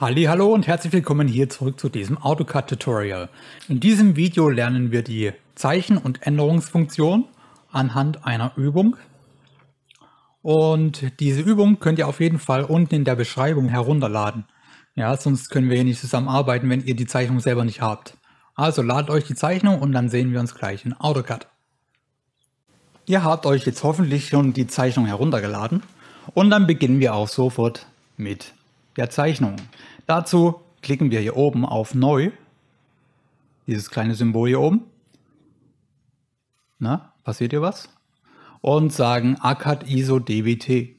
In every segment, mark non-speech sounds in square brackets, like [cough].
Halli, hallo und herzlich willkommen hier zurück zu diesem AutoCAD Tutorial. In diesem Video lernen wir die Zeichen- und Änderungsfunktion anhand einer Übung. Und diese Übung könnt ihr auf jeden Fall unten in der Beschreibung herunterladen. Ja, sonst können wir hier nicht zusammenarbeiten, wenn ihr die Zeichnung selber nicht habt. Also ladet euch die Zeichnung und dann sehen wir uns gleich in AutoCAD. Ihr habt euch jetzt hoffentlich schon die Zeichnung heruntergeladen und dann beginnen wir auch sofort mit der Zeichnung. Dazu klicken wir hier oben auf Neu, dieses kleine Symbol hier oben. Na, passiert hier was? Und sagen ACAD ISO DWT.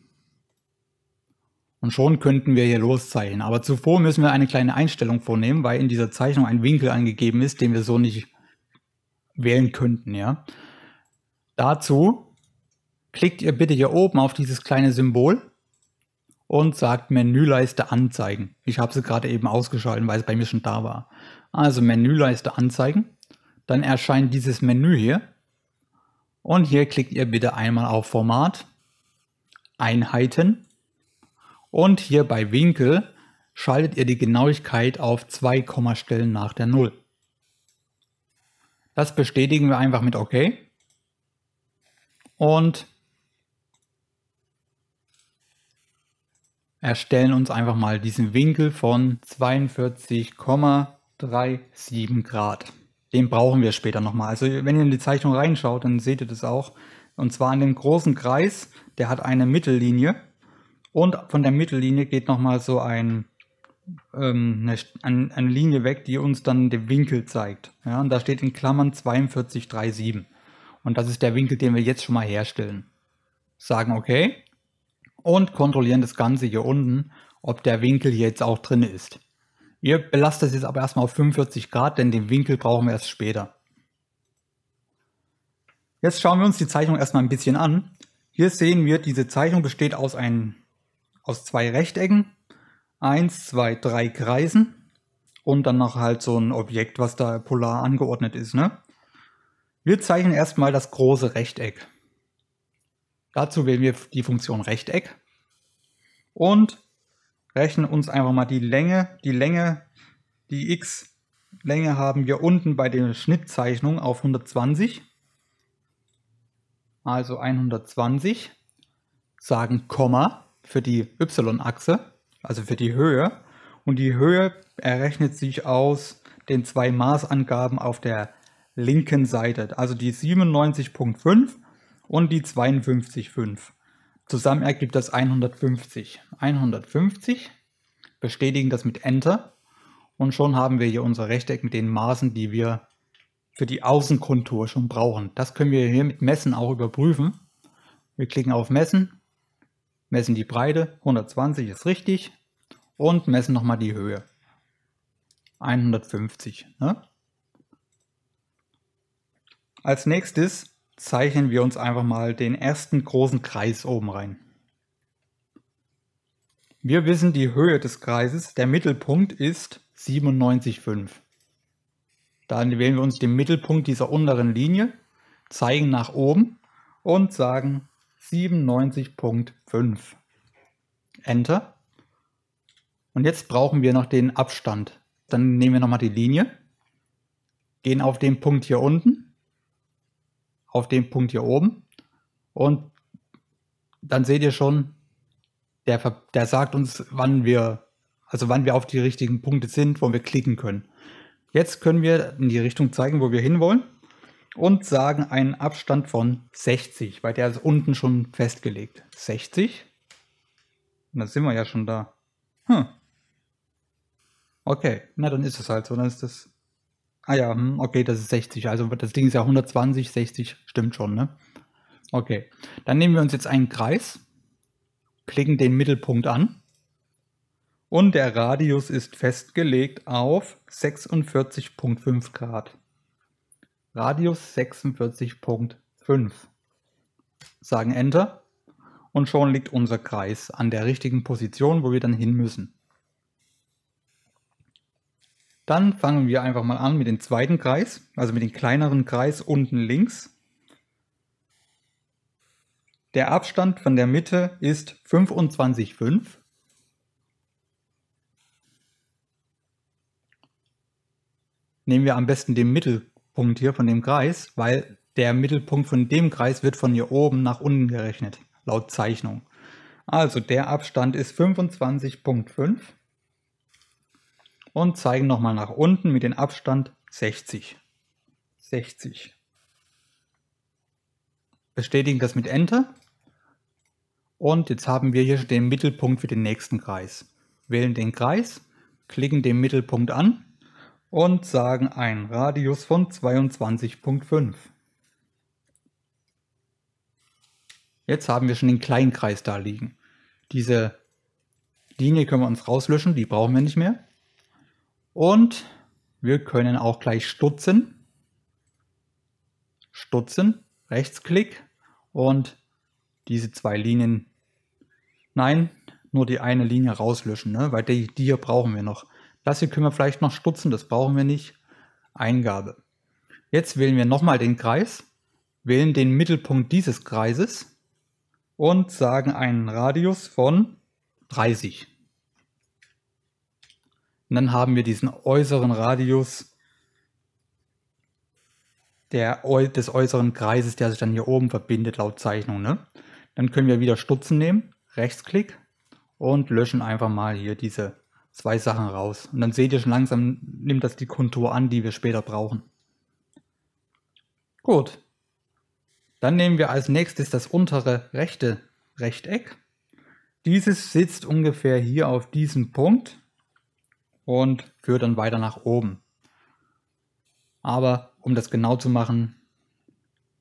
Und schon könnten wir hier loszeichnen. Aber zuvor müssen wir eine kleine Einstellung vornehmen, weil in dieser Zeichnung ein Winkel angegeben ist, den wir so nicht wählen könnten. Ja? Dazu klickt ihr bitte hier oben auf dieses kleine Symbol und sagt Menüleiste anzeigen. Ich habe sie gerade eben ausgeschalten, weil es bei mir schon da war. Also Menüleiste anzeigen. Dann erscheint dieses Menü hier. Und hier klickt ihr bitte einmal auf Format, Einheiten. Und hier bei Winkel schaltet ihr die Genauigkeit auf 2 Kommastellen nach der Null. Das bestätigen wir einfach mit OK. Und erstellen uns einfach mal diesen Winkel von 42,37 Grad. Den brauchen wir später nochmal. Also wenn ihr in die Zeichnung reinschaut, dann seht ihr das auch. Und zwar an dem großen Kreis, der hat eine Mittellinie. Und von der Mittellinie geht nochmal so ein, ähm, eine, eine, Linie weg, die uns dann den Winkel zeigt. Ja, und da steht in Klammern 42,37. Und das ist der Winkel, den wir jetzt schon mal herstellen. Sagen, okay, und kontrollieren das Ganze hier unten, ob der Winkel hier jetzt auch drin ist. Wir belassen das jetzt aber erstmal auf 45 Grad, denn den Winkel brauchen wir erst später. Jetzt schauen wir uns die Zeichnung erstmal ein bisschen an. Hier sehen wir, diese Zeichnung besteht aus, ein, aus zwei Rechtecken, eins, zwei, drei Kreisen und dann noch halt so ein Objekt, was da polar angeordnet ist. Ne? Wir zeichnen erstmal das große Rechteck. Dazu wählen wir die Funktion Rechteck und rechnen uns einfach mal die Länge, die Länge, die x Länge haben wir unten bei der Schnittzeichnung auf 120. Also 120, sagen Komma für die y-Achse, also für die Höhe. Und die Höhe errechnet sich aus den zwei Maßangaben auf der linken Seite. Also die 97.5 und die 52,5. Zusammen ergibt das 150. 150 bestätigen das mit Enter und schon haben wir hier unser Rechteck mit den Maßen, die wir für die Außenkontur schon brauchen. Das können wir hier mit Messen auch überprüfen. Wir klicken auf Messen, messen die Breite, 120 ist richtig und messen nochmal die Höhe, 150. Ne? Als nächstes zeichnen wir uns einfach mal den ersten großen Kreis oben rein. Wir wissen die Höhe des Kreises, der Mittelpunkt ist 97,5. Dann wählen wir uns den Mittelpunkt dieser unteren Linie, zeigen nach oben und sagen 97,5. Enter. Und jetzt brauchen wir noch den Abstand. Dann nehmen wir nochmal die Linie, gehen auf den Punkt hier unten auf den Punkt hier oben. Und dann seht ihr schon, der, der sagt uns, wann wir, also wann wir auf die richtigen Punkte sind, wo wir klicken können. Jetzt können wir in die Richtung zeigen, wo wir hinwollen und sagen einen Abstand von 60, weil der ist unten schon festgelegt. 60? Und dann sind wir ja schon da. Hm. Okay, na dann ist es halt so, dann ist das Ah ja, hm, okay, das ist 60. Also das Ding ist ja 120, 60, stimmt schon, ne? Okay. Dann nehmen wir uns jetzt einen Kreis, klicken den Mittelpunkt an und der Radius ist festgelegt auf 46,5 Grad. Radius 46,5. Sagen Enter und schon liegt unser Kreis an der richtigen Position, wo wir dann hin müssen. Dann fangen wir einfach mal an mit dem zweiten Kreis, also mit dem kleineren Kreis unten links. Der Abstand von der Mitte ist 25,5. Nehmen wir am besten den Mittelpunkt hier von dem Kreis, weil der Mittelpunkt von dem Kreis wird von hier oben nach unten gerechnet, laut Zeichnung. Also der Abstand ist 25,5 und zeigen nochmal nach unten mit dem Abstand 60. 60. Bestätigen das mit Enter. Und jetzt haben wir hier den Mittelpunkt für den nächsten Kreis. Wählen den Kreis, klicken den Mittelpunkt an und sagen einen Radius von 22.5. Jetzt haben wir schon den kleinen Kreis da liegen. Diese Linie können wir uns rauslöschen, die brauchen wir nicht mehr. Und wir können auch gleich stutzen. Stutzen, Rechtsklick und diese zwei Linien, nein, nur die eine Linie rauslöschen, ne? weil die, die hier brauchen wir noch. Das hier können wir vielleicht noch stutzen, das brauchen wir nicht. Eingabe. Jetzt wählen wir nochmal den Kreis, wählen den Mittelpunkt dieses Kreises und sagen einen Radius von 30. Und dann haben wir diesen äußeren Radius der, des äußeren Kreises, der sich dann hier oben verbindet laut Zeichnung. Ne? Dann können wir wieder Stutzen nehmen, Rechtsklick und löschen einfach mal hier diese zwei Sachen raus. Und dann seht ihr schon langsam, nimmt das die Kontur an, die wir später brauchen. Gut. Dann nehmen wir als nächstes das untere rechte Rechteck. Dieses sitzt ungefähr hier auf diesem Punkt und führt dann weiter nach oben. Aber um das genau zu machen,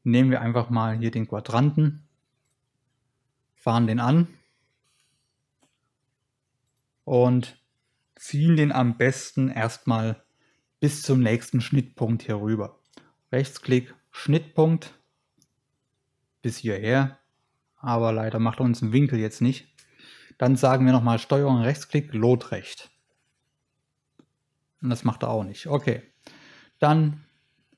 nehmen wir einfach mal hier den Quadranten, fahren den an und ziehen den am besten erstmal bis zum nächsten Schnittpunkt hier rüber. Rechtsklick, Schnittpunkt, bis hierher, aber leider macht er uns einen Winkel jetzt nicht. Dann sagen wir nochmal Steuerung, Rechtsklick, Lotrecht. Und das macht er auch nicht. Okay. Dann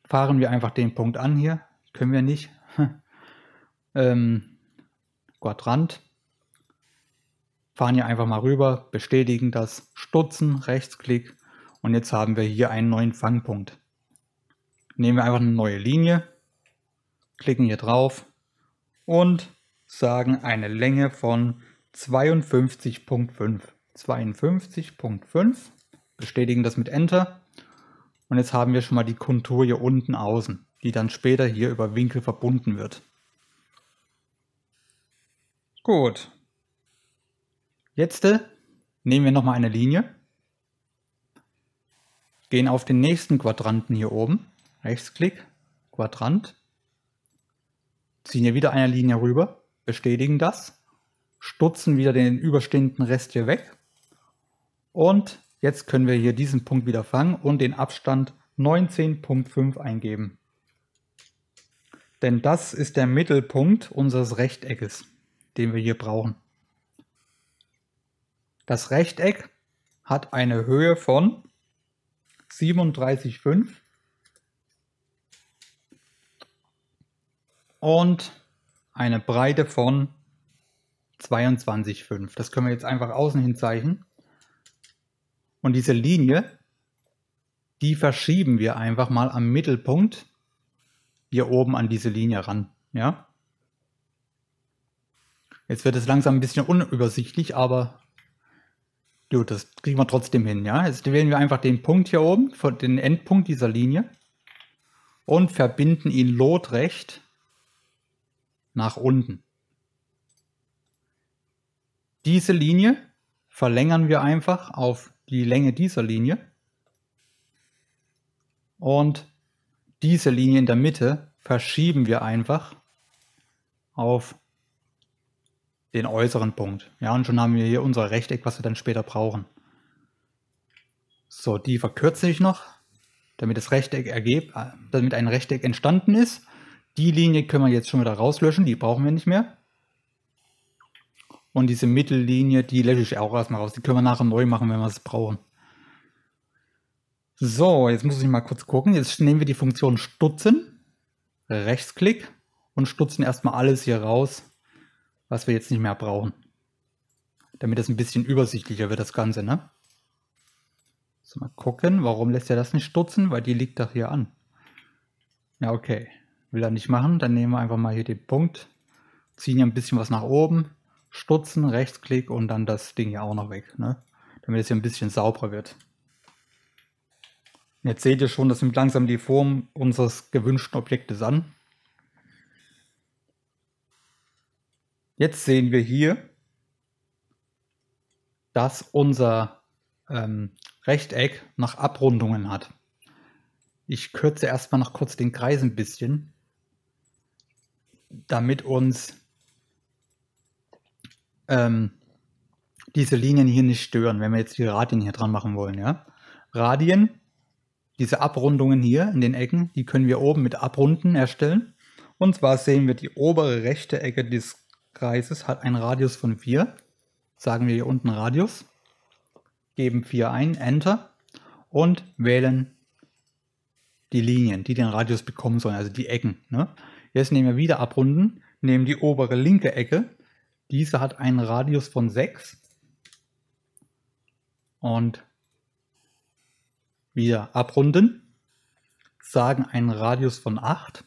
fahren wir einfach den Punkt an hier. Können wir nicht. [laughs] ähm, Quadrant. Fahren hier einfach mal rüber, bestätigen das, stutzen, Rechtsklick und jetzt haben wir hier einen neuen Fangpunkt. Nehmen wir einfach eine neue Linie, klicken hier drauf und sagen eine Länge von 52.5. 52.5 bestätigen das mit Enter. Und jetzt haben wir schon mal die Kontur hier unten außen, die dann später hier über Winkel verbunden wird. Gut. Jetzt nehmen wir nochmal eine Linie, gehen auf den nächsten Quadranten hier oben, Rechtsklick, Quadrant, ziehen hier wieder eine Linie rüber, bestätigen das, stutzen wieder den überstehenden Rest hier weg und Jetzt können wir hier diesen Punkt wieder fangen und den Abstand 19.5 eingeben. Denn das ist der Mittelpunkt unseres Rechteckes, den wir hier brauchen. Das Rechteck hat eine Höhe von 37,5 und eine Breite von 22,5. Das können wir jetzt einfach außen hin zeichnen. Und diese Linie, die verschieben wir einfach mal am Mittelpunkt hier oben an diese Linie ran. Ja? Jetzt wird es langsam ein bisschen unübersichtlich, aber gut, das kriegen wir trotzdem hin. Ja? Jetzt wählen wir einfach den Punkt hier oben, den Endpunkt dieser Linie und verbinden ihn lotrecht nach unten. Diese Linie verlängern wir einfach auf die Länge dieser Linie. Und diese Linie in der Mitte verschieben wir einfach auf den äußeren Punkt. Ja, und schon haben wir hier unser Rechteck, was wir dann später brauchen. So, die verkürze ich noch, damit das Rechteck ergeb, äh, damit ein Rechteck entstanden ist. Die Linie können wir jetzt schon wieder rauslöschen, die brauchen wir nicht mehr. Und diese Mittellinie, die lösche ich auch erstmal raus. Die können wir nachher neu machen, wenn wir es brauchen. So, jetzt muss ich mal kurz gucken. Jetzt nehmen wir die Funktion Stutzen, Rechtsklick und stutzen erstmal alles hier raus, was wir jetzt nicht mehr brauchen. Damit es ein bisschen übersichtlicher wird, das Ganze, ne? So, mal gucken, warum lässt er das nicht stutzen? Weil die liegt doch hier an. Ja, okay. Will er nicht machen, dann nehmen wir einfach mal hier den Punkt, ziehen hier ein bisschen was nach oben, Stutzen, Rechtsklick und dann das Ding hier auch noch weg, ne? damit es hier ein bisschen sauberer wird. Jetzt seht ihr schon, das nimmt langsam die Form unseres gewünschten Objektes an. Jetzt sehen wir hier, dass unser ähm, Rechteck nach Abrundungen hat. Ich kürze erstmal noch kurz den Kreis ein bisschen, damit uns ähm, diese Linien hier nicht stören, wenn wir jetzt die Radien hier dran machen wollen. Ja? Radien, diese Abrundungen hier in den Ecken, die können wir oben mit Abrunden erstellen. Und zwar sehen wir, die obere rechte Ecke des Kreises hat einen Radius von 4. Sagen wir hier unten Radius, geben 4 ein, Enter und wählen die Linien, die den Radius bekommen sollen, also die Ecken. Ne? Jetzt nehmen wir wieder Abrunden, nehmen die obere linke Ecke, diese hat einen Radius von 6 und wieder abrunden, sagen einen Radius von 8,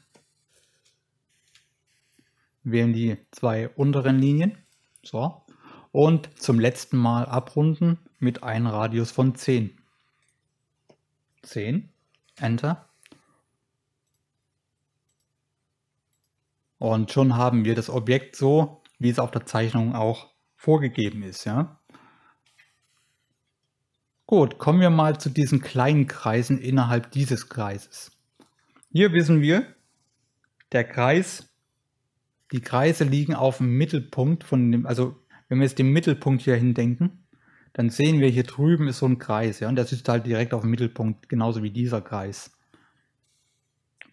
wählen die zwei unteren Linien so, und zum letzten Mal abrunden mit einem Radius von 10. 10, Enter. Und schon haben wir das Objekt so wie es auf der Zeichnung auch vorgegeben ist. Ja? Gut, kommen wir mal zu diesen kleinen Kreisen innerhalb dieses Kreises. Hier wissen wir, der Kreis, die Kreise liegen auf dem Mittelpunkt von dem, also wenn wir jetzt den Mittelpunkt hier hindenken, dann sehen wir hier drüben ist so ein Kreis, ja, und der sitzt halt direkt auf dem Mittelpunkt, genauso wie dieser Kreis.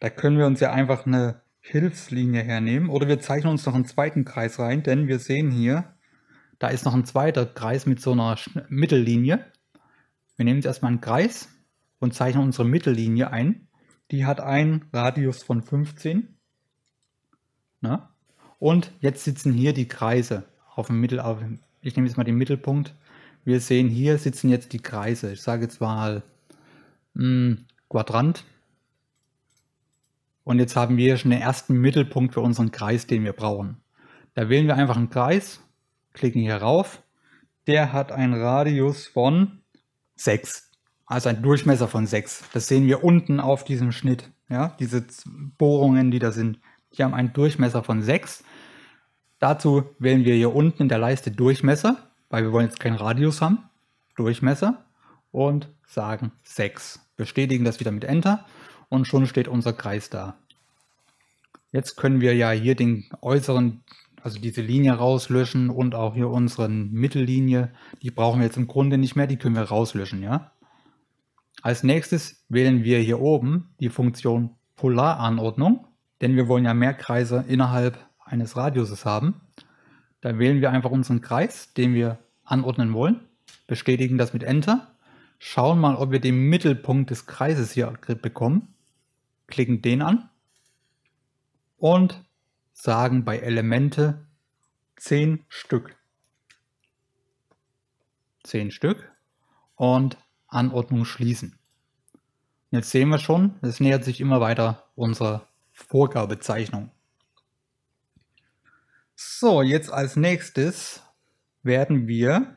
Da können wir uns ja einfach eine Hilfslinie hernehmen oder wir zeichnen uns noch einen zweiten Kreis rein, denn wir sehen hier, da ist noch ein zweiter Kreis mit so einer Mittellinie. Wir nehmen jetzt erstmal einen Kreis und zeichnen unsere Mittellinie ein. Die hat einen Radius von 15. Na? Ne? Und jetzt sitzen hier die Kreise auf dem Mittel. ich nehme jetzt mal den Mittelpunkt. Wir sehen hier sitzen jetzt die Kreise. Ich sage jetzt mal mh, hm, Quadrant und jetzt haben wir hier schon den ersten Mittelpunkt für unseren Kreis, den wir brauchen. Da wählen wir einfach einen Kreis, klicken hier rauf. Der hat einen Radius von 6, also einen Durchmesser von 6. Das sehen wir unten auf diesem Schnitt. Ja, diese Bohrungen, die da sind, die haben einen Durchmesser von 6. Dazu wählen wir hier unten in der Leiste Durchmesser, weil wir wollen jetzt keinen Radius haben. Durchmesser und sagen 6. Bestätigen das wieder mit Enter und schon steht unser Kreis da. Jetzt können wir ja hier den äußeren, also diese Linie rauslöschen und auch hier unsere Mittellinie. Die brauchen wir jetzt im Grunde nicht mehr, die können wir rauslöschen, ja. Als nächstes wählen wir hier oben die Funktion Polaranordnung, denn wir wollen ja mehr Kreise innerhalb eines Radiuses haben. Dann wählen wir einfach unseren Kreis, den wir anordnen wollen, bestätigen das mit Enter, schauen mal, ob wir den Mittelpunkt des Kreises hier bekommen klicken den an und sagen bei Elemente 10 Stück. 10 Stück und Anordnung schließen. Jetzt sehen wir schon, es nähert sich immer weiter unserer Vorgabezeichnung. So, jetzt als nächstes werden wir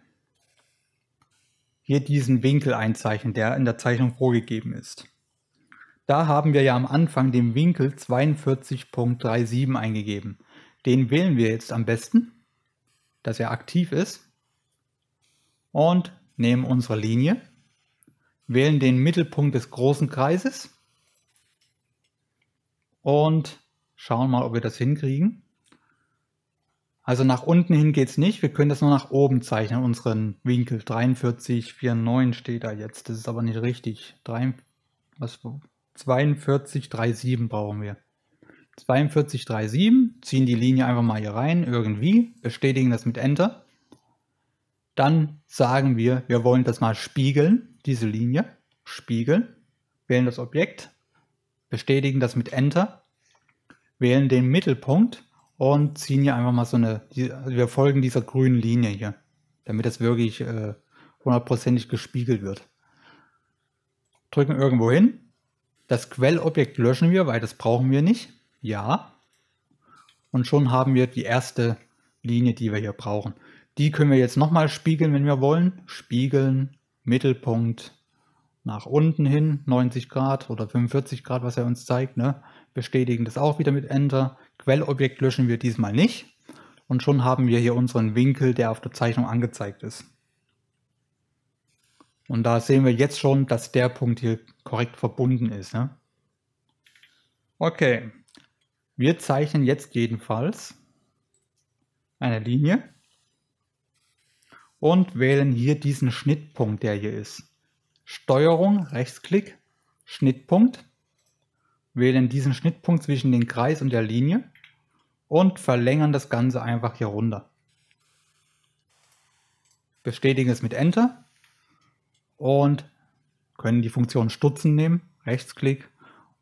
hier diesen Winkel einzeichnen, der in der Zeichnung vorgegeben ist. Da haben wir ja am Anfang den Winkel 42.37 eingegeben. Den wählen wir jetzt am besten, dass er aktiv ist. Und nehmen unsere Linie, wählen den Mittelpunkt des großen Kreises und schauen mal, ob wir das hinkriegen. Also nach unten hin geht es nicht, wir können das nur nach oben zeichnen, unseren Winkel. 43,49 steht da jetzt, das ist aber nicht richtig. 3, was, 4237 brauchen wir. 4237, ziehen die Linie einfach mal hier rein, irgendwie, bestätigen das mit Enter. Dann sagen wir, wir wollen das mal spiegeln, diese Linie, spiegeln, wählen das Objekt, bestätigen das mit Enter, wählen den Mittelpunkt und ziehen hier einfach mal so eine, also wir folgen dieser grünen Linie hier, damit das wirklich äh, hundertprozentig äh, gespiegelt wird. Drücken irgendwo hin, das Quellobjekt löschen wir, weil das brauchen wir nicht. Ja. Und schon haben wir die erste Linie, die wir hier brauchen. Die können wir jetzt nochmal spiegeln, wenn wir wollen. Spiegeln, Mittelpunkt nach unten hin, 90 Grad oder 45 Grad, was er uns zeigt. Ne? Bestätigen das auch wieder mit Enter. Quellobjekt löschen wir diesmal nicht. Und schon haben wir hier unseren Winkel, der auf der Zeichnung angezeigt ist. Und da sehen wir jetzt schon, dass der Punkt hier korrekt verbunden ist. Ne? Okay, wir zeichnen jetzt jedenfalls eine Linie und wählen hier diesen Schnittpunkt, der hier ist. Steuerung, Rechtsklick, Schnittpunkt. Wählen diesen Schnittpunkt zwischen dem Kreis und der Linie und verlängern das Ganze einfach hier runter. Bestätigen es mit Enter und können die Funktion Stutzen nehmen, Rechtsklick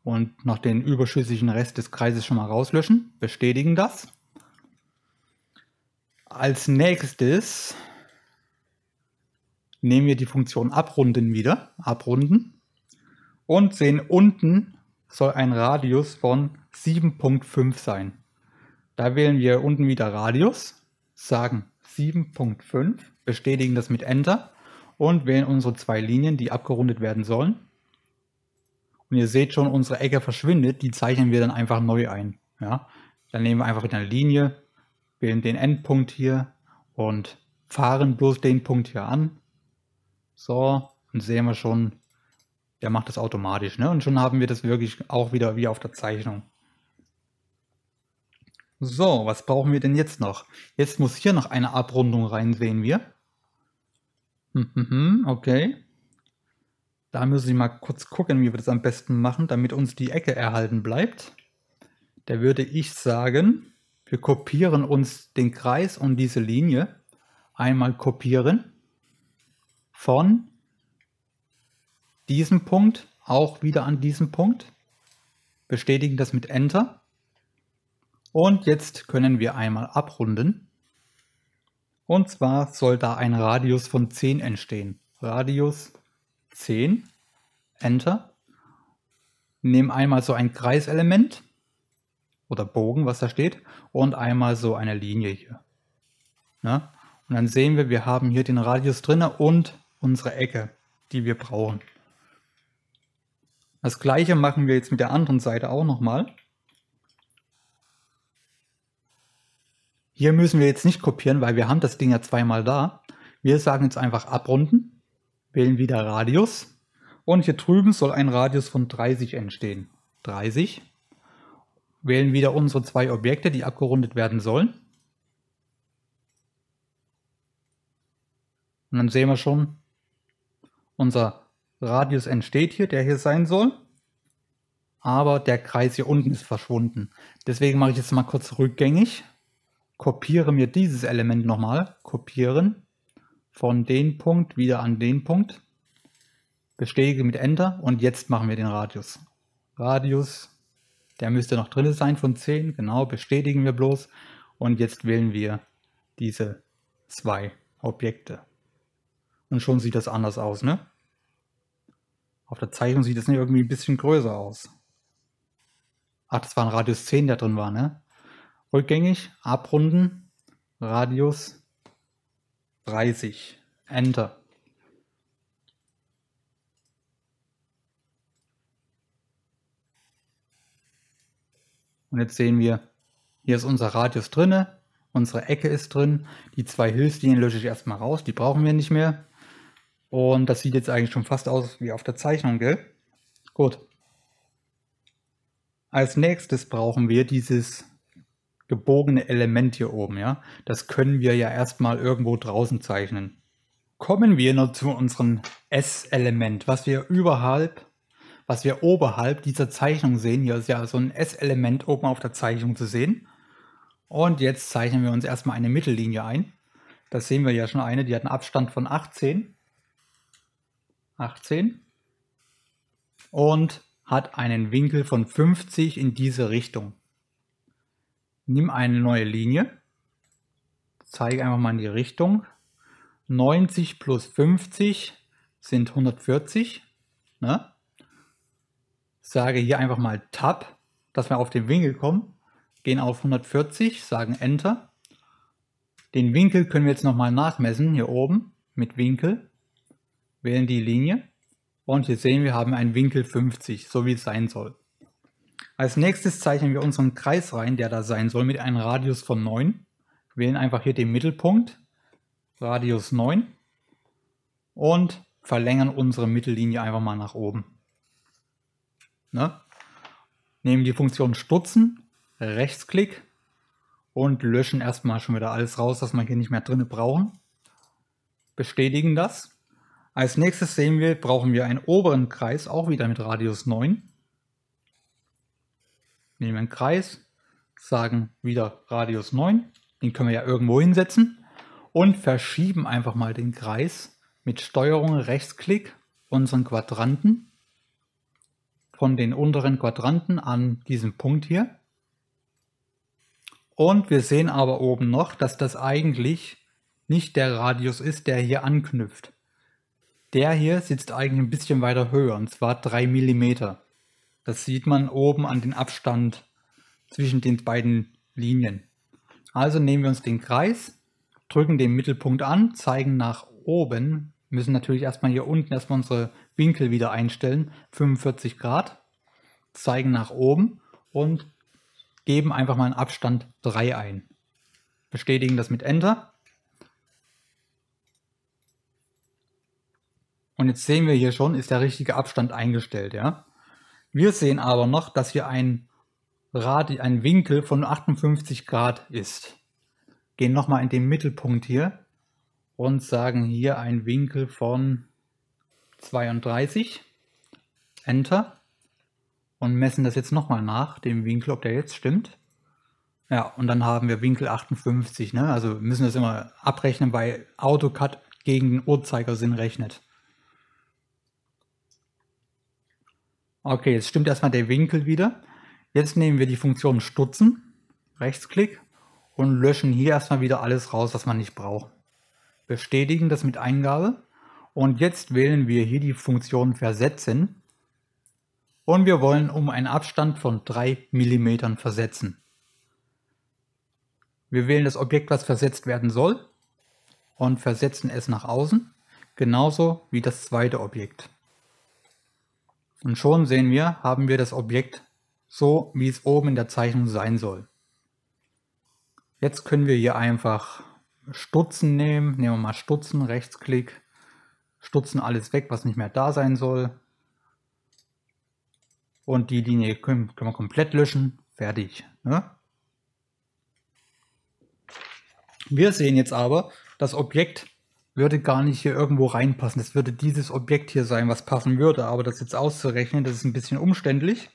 und noch den überschüssigen Rest des Kreises schon mal rauslöschen, bestätigen das. Als nächstes nehmen wir die Funktion abrunden wieder, abrunden und sehen unten soll ein Radius von 7.5 sein. Da wählen wir unten wieder Radius, sagen 7.5, bestätigen das mit Enter und wählen unsere zwei Linien, die abgerundet werden sollen. Und ihr seht schon, unsere Ecke verschwindet, die zeichnen wir dann einfach neu ein. Ja? Dann nehmen wir einfach wieder eine Linie, wählen den Endpunkt hier und fahren bloß den Punkt hier an. So, und sehen wir schon, der macht das automatisch. Ne? Und schon haben wir das wirklich auch wieder wie auf der Zeichnung. So, was brauchen wir denn jetzt noch? Jetzt muss hier noch eine Abrundung rein, sehen wir. Hm, hm, hm, okay. Da müssen Sie mal kurz gucken, wie wir das am besten machen, damit uns die Ecke erhalten bleibt. Da würde ich sagen, wir kopieren uns den Kreis und diese Linie. Einmal kopieren von diesem Punkt auch wieder an diesem Punkt. Bestätigen das mit Enter. Und jetzt können wir einmal abrunden. Und zwar soll da ein Radius von 10 entstehen. Radius 10, Enter. Nehmen einmal so ein Kreiselement oder Bogen, was da steht, und einmal so eine Linie hier. Ja? Ne? Und dann sehen wir, wir haben hier den Radius drin und unsere Ecke, die wir brauchen. Das gleiche machen wir jetzt mit der anderen Seite auch nochmal. Hier müssen wir jetzt nicht kopieren, weil wir haben das Ding ja zweimal da. Wir sagen jetzt einfach abrunden, wählen wieder Radius und hier drüben soll ein Radius von 30 entstehen. 30. Wählen wieder unsere zwei Objekte, die abgerundet werden sollen. Und dann sehen wir schon, unser Radius entsteht hier, der hier sein soll. Aber der Kreis hier unten ist verschwunden. Deswegen mache ich jetzt mal kurz rückgängig kopiere mir dieses Element nochmal, kopieren, von den Punkt wieder an den Punkt, bestätige mit Enter und jetzt machen wir den Radius. Radius, der müsste noch drin sein von 10, genau, bestätigen wir bloß und jetzt wählen wir diese zwei Objekte. Und schon sieht das anders aus, ne? Auf der Zeichnung sieht das irgendwie ein bisschen größer aus. Ach, das war ein Radius 10, der drin war, ne? Rückgängig, abrunden, Radius 30. Enter. Und jetzt sehen wir, hier ist unser Radius drinne, unsere Ecke ist drin. Die zwei Hilfslinien lösche ich erstmal raus, die brauchen wir nicht mehr. Und das sieht jetzt eigentlich schon fast aus wie auf der Zeichnung, gell? Gut. Als nächstes brauchen wir dieses gebogene Element hier oben, ja, das können wir ja erstmal irgendwo draußen zeichnen. Kommen wir noch zu unserem S-Element, was wir überhalb, was wir oberhalb dieser Zeichnung sehen. Hier ist ja so ein S-Element oben auf der Zeichnung zu sehen. Und jetzt zeichnen wir uns erstmal eine Mittellinie ein. Das sehen wir ja schon eine, die hat einen Abstand von 18. 18. Und hat einen Winkel von 50 in diese Richtung nimm eine neue Linie, zeige einfach mal in die Richtung. 90 plus 50 sind 140. Ne? Sage hier einfach mal Tab, dass wir auf den Winkel kommen. Gehen auf 140, sagen Enter. Den Winkel können wir jetzt nochmal nachmessen, hier oben mit Winkel. Wählen die Linie. Und hier sehen wir, haben einen Winkel 50, so wie es sein soll. Als nächstes zeichnen wir unseren Kreis rein, der da sein soll, mit einem Radius von 9. Wählen einfach hier den Mittelpunkt, Radius 9 und verlängern unsere Mittellinie einfach mal nach oben. Ne? Nehmen die Funktion Stutzen, Rechtsklick und löschen erstmal schon wieder alles raus, was wir hier nicht mehr drin brauchen. Bestätigen das. Als nächstes sehen wir, brauchen wir einen oberen Kreis, auch wieder mit Radius 9 nehmen einen Kreis, sagen wieder Radius 9, den können wir ja irgendwo hinsetzen und verschieben einfach mal den Kreis mit Steuerung Rechtsklick unseren Quadranten von den unteren Quadranten an diesem Punkt hier. Und wir sehen aber oben noch, dass das eigentlich nicht der Radius ist, der hier anknüpft. Der hier sitzt eigentlich ein bisschen weiter höher, und zwar 3 mm. Das sieht man oben an den Abstand zwischen den beiden Linien. Also nehmen wir uns den Kreis, drücken den Mittelpunkt an, zeigen nach oben, müssen natürlich erstmal hier unten erstmal unsere Winkel wieder einstellen, 45 Grad, zeigen nach oben und geben einfach mal einen Abstand 3 ein. Bestätigen das mit Enter. Und jetzt sehen wir hier schon, ist der richtige Abstand eingestellt, ja. Wir sehen aber noch, dass hier ein Rad, ein Winkel von 58 Grad ist. Gehen nochmal in den Mittelpunkt hier und sagen hier ein Winkel von 32. Enter. Und messen das jetzt nochmal nach, dem Winkel, ob der jetzt stimmt. Ja, und dann haben wir Winkel 58. Ne? Also müssen wir das immer abrechnen, weil AutoCAD gegen den Uhrzeigersinn rechnet. Okay, jetzt stimmt erstmal der Winkel wieder. Jetzt nehmen wir die Funktion Stutzen, Rechtsklick und löschen hier erstmal wieder alles raus, was man nicht braucht. Bestätigen das mit Eingabe und jetzt wählen wir hier die Funktion Versetzen und wir wollen um einen Abstand von 3 mm versetzen. Wir wählen das Objekt, was versetzt werden soll und versetzen es nach außen, genauso wie das zweite Objekt. Und schon sehen wir, haben wir das Objekt so, wie es oben in der Zeichnung sein soll. Jetzt können wir hier einfach Stutzen nehmen. Nehmen wir mal Stutzen, Rechtsklick. Stutzen alles weg, was nicht mehr da sein soll. Und die Linie können, können wir komplett löschen. Fertig. Ne? Wir sehen jetzt aber, das Objekt würde gar nicht hier irgendwo reinpassen. Das würde dieses Objekt hier sein, was passen würde. Aber das jetzt auszurechnen, das ist ein bisschen umständlich.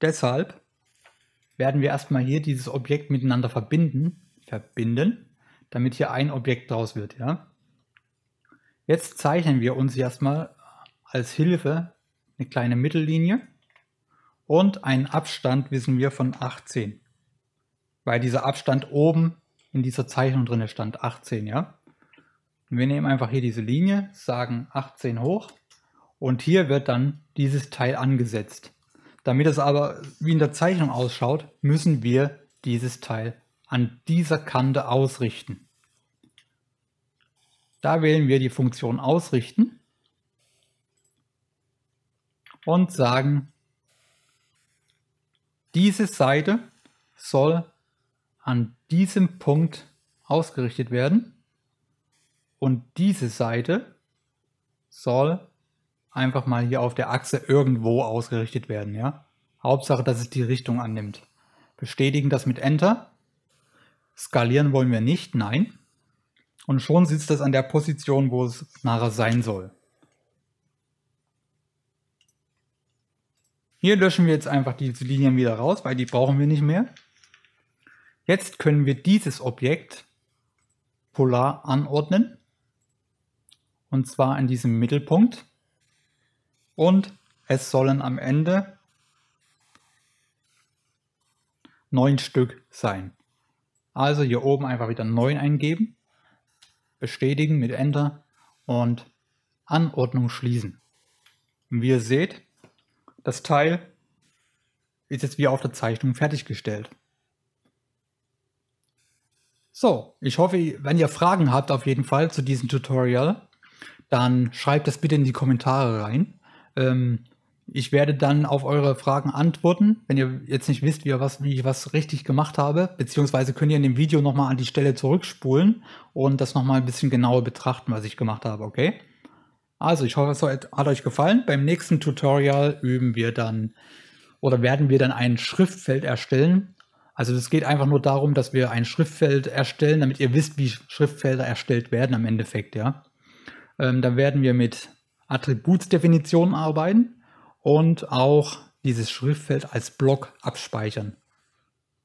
Deshalb werden wir erstmal hier dieses Objekt miteinander verbinden, verbinden, damit hier ein Objekt draus wird. Ja? Jetzt zeichnen wir uns erstmal als Hilfe eine kleine Mittellinie und einen Abstand wissen wir von 18, weil dieser Abstand oben in dieser Zeichnung drin stand, 18, ja. Wir nehmen einfach hier diese Linie, sagen 18 hoch und hier wird dann dieses Teil angesetzt. Damit es aber wie in der Zeichnung ausschaut, müssen wir dieses Teil an dieser Kante ausrichten. Da wählen wir die Funktion ausrichten und sagen, diese Seite soll an diesem Punkt ausgerichtet werden. Und diese Seite soll einfach mal hier auf der Achse irgendwo ausgerichtet werden. Ja? Hauptsache, dass es die Richtung annimmt. Bestätigen das mit Enter. Skalieren wollen wir nicht, nein. Und schon sitzt das an der Position, wo es nachher sein soll. Hier löschen wir jetzt einfach diese Linien wieder raus, weil die brauchen wir nicht mehr. Jetzt können wir dieses Objekt polar anordnen und zwar in diesem Mittelpunkt. Und es sollen am Ende neun Stück sein. Also hier oben einfach wieder 9 eingeben, bestätigen mit Enter und Anordnung schließen. Und wie ihr seht, das Teil ist jetzt wie auf der Zeichnung fertiggestellt. So, ich hoffe, wenn ihr Fragen habt auf jeden Fall zu diesem Tutorial, dann schreibt das bitte in die Kommentare rein. Ähm, ich werde dann auf eure Fragen antworten, wenn ihr jetzt nicht wisst, wie, ihr was, wie ich was richtig gemacht habe. Beziehungsweise könnt ihr in dem Video nochmal an die Stelle zurückspulen und das nochmal ein bisschen genauer betrachten, was ich gemacht habe, okay? Also ich hoffe, es hat euch gefallen. Beim nächsten Tutorial üben wir dann oder werden wir dann ein Schriftfeld erstellen. Also es geht einfach nur darum, dass wir ein Schriftfeld erstellen, damit ihr wisst, wie Schriftfelder erstellt werden am Endeffekt, ja. Ähm, da werden wir mit Attributsdefinitionen arbeiten und auch dieses Schriftfeld als Block abspeichern.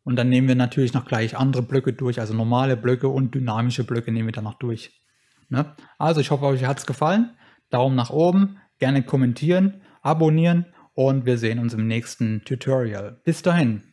Und dann nehmen wir natürlich noch gleich andere Blöcke durch, also normale Blöcke und dynamische Blöcke nehmen wir dann noch durch. Ne? Also ich hoffe, euch hat es gefallen. Daumen nach oben, gerne kommentieren, abonnieren und wir sehen uns im nächsten Tutorial. Bis dahin.